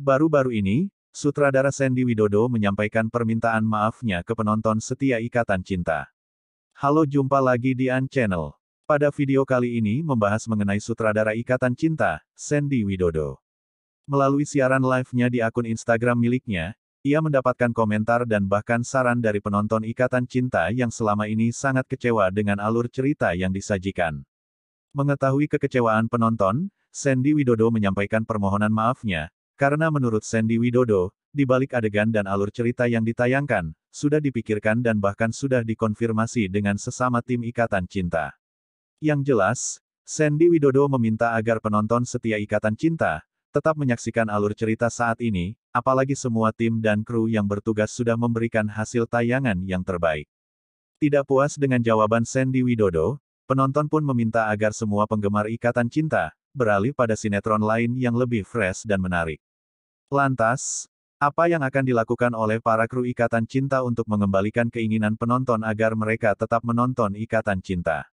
Baru-baru ini, sutradara Sandy Widodo menyampaikan permintaan maafnya ke penonton setia Ikatan Cinta. Halo jumpa lagi di An Channel. Pada video kali ini membahas mengenai sutradara Ikatan Cinta, Sandy Widodo. Melalui siaran live-nya di akun Instagram miliknya, ia mendapatkan komentar dan bahkan saran dari penonton Ikatan Cinta yang selama ini sangat kecewa dengan alur cerita yang disajikan. Mengetahui kekecewaan penonton, Sandy Widodo menyampaikan permohonan maafnya, karena menurut Sandy Widodo, di balik adegan dan alur cerita yang ditayangkan, sudah dipikirkan dan bahkan sudah dikonfirmasi dengan sesama tim Ikatan Cinta. Yang jelas, Sandy Widodo meminta agar penonton setia Ikatan Cinta tetap menyaksikan alur cerita saat ini, apalagi semua tim dan kru yang bertugas sudah memberikan hasil tayangan yang terbaik. Tidak puas dengan jawaban Sandy Widodo, penonton pun meminta agar semua penggemar Ikatan Cinta beralih pada sinetron lain yang lebih fresh dan menarik. Lantas, apa yang akan dilakukan oleh para kru Ikatan Cinta untuk mengembalikan keinginan penonton agar mereka tetap menonton Ikatan Cinta?